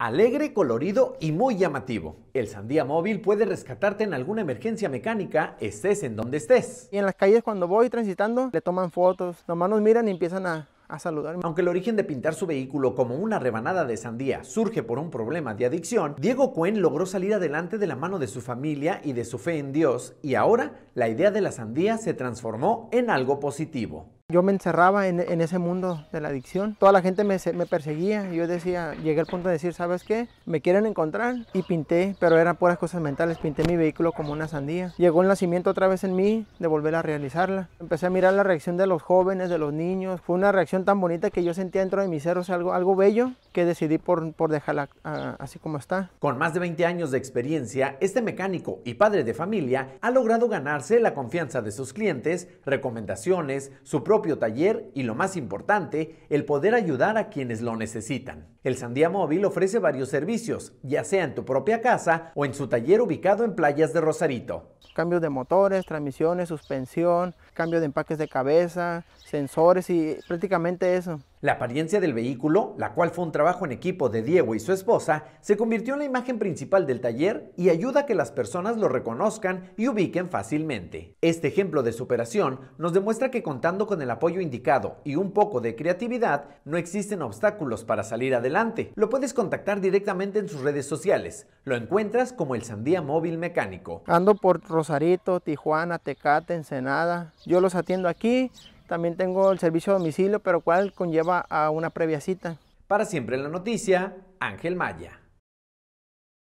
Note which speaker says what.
Speaker 1: Alegre, colorido y muy llamativo. El sandía móvil puede rescatarte en alguna emergencia mecánica, estés en donde estés. Y
Speaker 2: en las calles cuando voy transitando, le toman fotos, los manos miran y empiezan a,
Speaker 1: a saludarme. Aunque el origen de pintar su vehículo como una rebanada de sandía surge por un problema de adicción, Diego Cuen logró salir adelante de la mano de su familia y de su fe en Dios y ahora la idea de la sandía se transformó en algo positivo.
Speaker 2: Yo me encerraba en, ese mundo de la adicción. Toda la gente me, perseguía. Yo decía, llegué al punto de decir, ¿sabes qué? Me quieren encontrar. Y pinté, pero eran puras cosas mentales. Pinté mi vehículo como una sandía. Llegó el nacimiento otra vez en mí de volver a realizarla. Empecé a mirar la reacción de los jóvenes, de los niños. Fue una reacción tan bonita que yo sentía dentro de mis cerros algo, algo bello que decidí por, dejarla
Speaker 1: ah, así como está. Con más de 20 años de experiencia, este mecánico y padre de familia ha logrado ganarse la confianza de sus clientes, recomendaciones, su propio taller y lo más importante, el poder ayudar a quienes lo necesitan. El Sandía Móvil ofrece varios servicios, ya sea en tu propia casa o en su taller ubicado en playas de Rosarito.
Speaker 2: Cambios de motores, transmisiones, suspensión, cambio de empaques de cabeza, sensores y prácticamente eso.
Speaker 1: La apariencia del vehículo, la cual fue un trabajo en equipo de Diego y su esposa, se convirtió en la imagen principal del taller y ayuda a que las personas lo reconozcan y ubiquen fácilmente. Este ejemplo de superación nos demuestra que contando con el apoyo indicado y un poco de creatividad, no existen obstáculos para salir adelante. Lo puedes contactar directamente en sus redes sociales. Lo encuentras como el Sandía Móvil Mecánico.
Speaker 2: Ando por Rosarito, Tijuana, Tecate, Ensenada. Yo los atiendo aquí también tengo el servicio a domicilio, pero cual conlleva a una previa cita.
Speaker 1: Para siempre en la noticia, Ángel Maya.